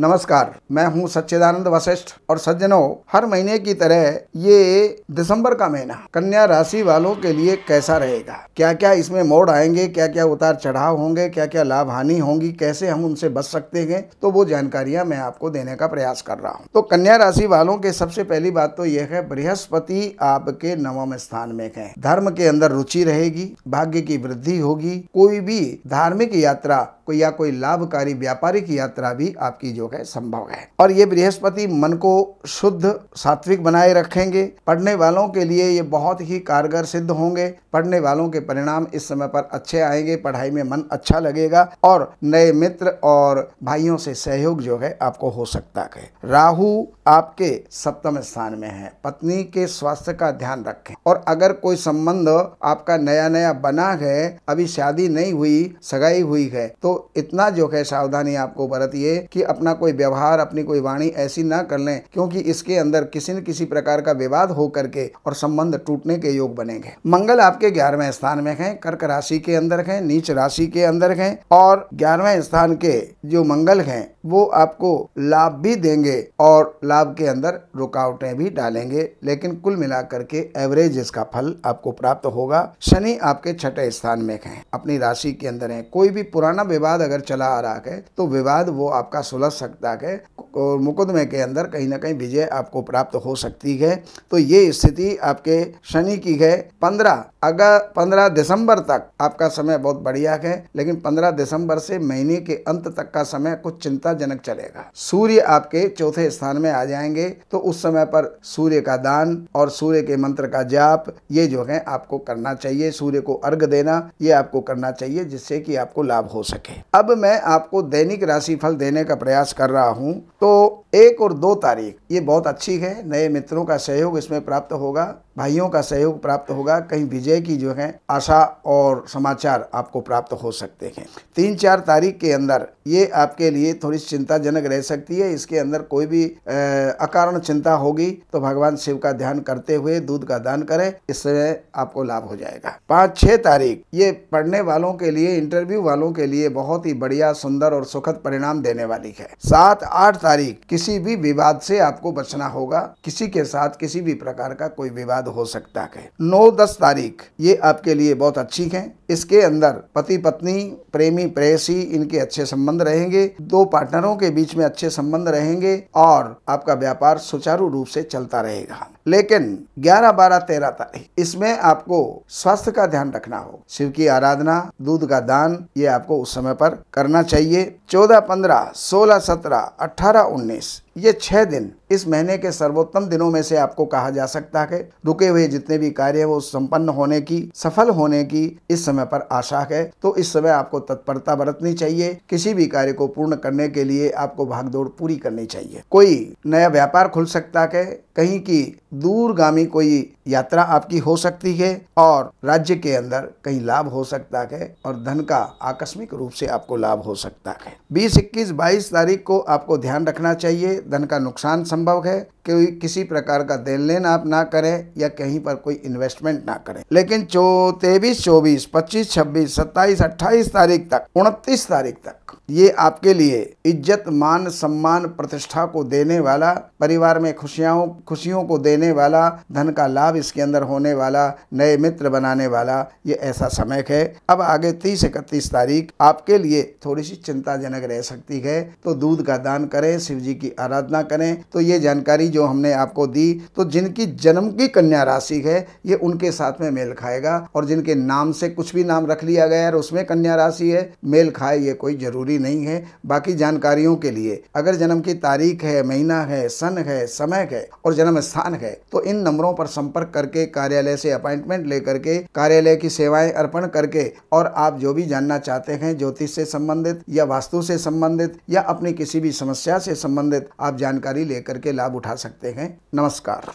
नमस्कार मैं हूं सच्चिदानंद वशिष्ठ और सज्जनों हर महीने की तरह ये दिसंबर का महीना कन्या राशि वालों के लिए कैसा रहेगा क्या क्या इसमें मोड़ आएंगे क्या क्या उतार चढ़ाव होंगे क्या क्या लाभ हानि होंगी कैसे हम उनसे बच सकते हैं तो वो जानकारियां मैं आपको देने का प्रयास कर रहा हूँ तो कन्या राशि वालों के सबसे पहली बात तो यह है बृहस्पति आपके नवम स्थान में है धर्म के अंदर रुचि रहेगी भाग्य की वृद्धि होगी कोई भी धार्मिक यात्रा कोई या कोई लाभकारी व्यापारिक यात्रा भी आपकी जो है संभव है और ये बृहस्पति मन को शुद्ध सात्विक बनाए रखेंगे पढ़ने वालों के लिए ये बहुत ही कारगर सिद्ध होंगे पढ़ने वालों के परिणाम इस समय पर अच्छे आएंगे पढ़ाई में मन अच्छा लगेगा और नए मित्र और भाइयों से सहयोग जो है आपको हो सकता है राहु आपके सप्तम स्थान में है पत्नी के स्वास्थ्य का ध्यान रखें और अगर कोई संबंध आपका नया नया बना है अभी शादी नहीं हुई सगाई हुई है तो इतना जो है सावधानी आपको बरतिए कि अपना कोई व्यवहार अपनी कोई वाणी ऐसी ना कर लें क्योंकि इसके अंदर किसी न किसी प्रकार का विवाद हो करके और संबंध टूटने के योग बनेंगे मंगल आपके ग्यारहवें स्थान में है कर्क राशि के अंदर है नीच राशि के अंदर है और ग्यारहवें स्थान के जो मंगल हैं वो आपको लाभ भी देंगे और लाभ के अंदर रुकावटें भी डालेंगे लेकिन कुल मिलाकर के एवरेज इसका फल आपको प्राप्त होगा शनि आपके छठे स्थान में है अपनी राशि के अंदर है कोई भी पुराना विवाद अगर चला आ रहा है तो विवाद वो आपका सुलझ सकता है और मुकदमे के अंदर कहीं ना कहीं विजय आपको प्राप्त हो सकती है तो ये स्थिति आपके शनि की है पंद्रह अगर पंद्रह दिसंबर तक आपका समय बहुत बढ़िया है लेकिन पंद्रह दिसंबर से महीने के अंत तक का समय कुछ चिंताजनक चलेगा सूर्य आपके चौथे स्थान में आ जाएंगे तो उस समय पर सूर्य का दान और सूर्य के मंत्र का जाप ये जो है आपको करना चाहिए सूर्य को अर्घ देना ये आपको करना चाहिए जिससे कि आपको लाभ हो सके अब मैं आपको दैनिक राशि फल देने का प्रयास कर रहा हूँ तो एक और दो तारीख ये बहुत अच्छी है नए मित्रों का सहयोग इसमें प्राप्त होगा भाइयों का सहयोग प्राप्त होगा कहीं विजय की जो है आशा और समाचार आपको प्राप्त हो सकते हैं तीन चार तारीख के अंदर ये आपके लिए थोड़ी चिंताजनक रह सकती है इसके अंदर कोई भी अकारण चिंता होगी तो भगवान शिव का ध्यान करते हुए दूध का दान करें इससे आपको लाभ हो जाएगा पाँच छः तारीख ये पढ़ने वालों के लिए इंटरव्यू वालों के लिए बहुत ही बढ़िया सुंदर और सुखद परिणाम देने वाली है सात आठ तारीख किसी भी विवाद से आपको बचना होगा किसी के साथ किसी भी प्रकार का कोई विवाद याद हो सकता है नौ दस तारीख ये आपके लिए बहुत अच्छी है इसके अंदर पति पत्नी प्रेमी प्रेसी इनके अच्छे संबंध रहेंगे दो पार्टनरों के बीच में अच्छे संबंध रहेंगे और आपका व्यापार सुचारू रूप से चलता रहेगा लेकिन 11, 12, 13 तारीख इसमें आपको स्वास्थ्य का ध्यान रखना होगा शिव की आराधना दूध का दान ये आपको उस समय पर करना चाहिए 14, 15, 16, 17, 18, 19 ये छह दिन इस महीने के सर्वोत्तम दिनों में से आपको कहा जा सकता है रुके हुए जितने भी कार्य है वो संपन्न होने की सफल होने की इस समय पर आशा है तो इस समय आपको तत्परता बरतनी चाहिए किसी भी कार्य को पूर्ण करने के लिए आपको भागदौड़ पूरी करनी चाहिए कोई नया व्यापार खुल सकता है कहीं की दूरगामी कोई यात्रा आपकी हो सकती है और राज्य के अंदर कहीं लाभ हो सकता है और धन का आकस्मिक रूप से आपको लाभ हो सकता है बीस इक्कीस बाईस तारीख को आपको ध्यान रखना चाहिए धन का नुकसान संभव है कोई किसी प्रकार का देन लेन आप ना करें या कहीं पर कोई इन्वेस्टमेंट ना करें लेकिन चो तेईस चौबीस पच्चीस छब्बीस सत्ताईस अट्ठाईस तारीख तक उनतीस तारीख तक ये आपके लिए इज्जत मान सम्मान प्रतिष्ठा को देने वाला परिवार में खुशियाओं खुशियों को देने वाला धन का लाभ अब इसके अंदर होने वाला नए मित्र बनाने वाला ये ऐसा समय है अब आगे तीस इकतीस तारीख आपके लिए थोड़ी सी चिंताजनक रह सकती है तो दूध का दान करें शिव जी की आराधना करें तो ये जानकारी जो हमने आपको दी तो जिनकी जन्म की कन्या राशि है ये उनके साथ में मेल खाएगा और जिनके नाम से कुछ भी नाम रख लिया गया है उसमें कन्या राशि है मेल खाए ये कोई जरूरी नहीं है बाकी जानकारियों के लिए अगर जन्म की तारीख है महीना है सन है समय है और जन्म स्थान है तो इन नंबरों पर संपर्क संपर्क करके कार्यालय से अपॉइंटमेंट लेकर के कार्यालय की सेवाएं अर्पण करके और आप जो भी जानना चाहते हैं ज्योतिष से संबंधित या वास्तु से संबंधित या अपनी किसी भी समस्या से संबंधित आप जानकारी लेकर के लाभ उठा सकते हैं नमस्कार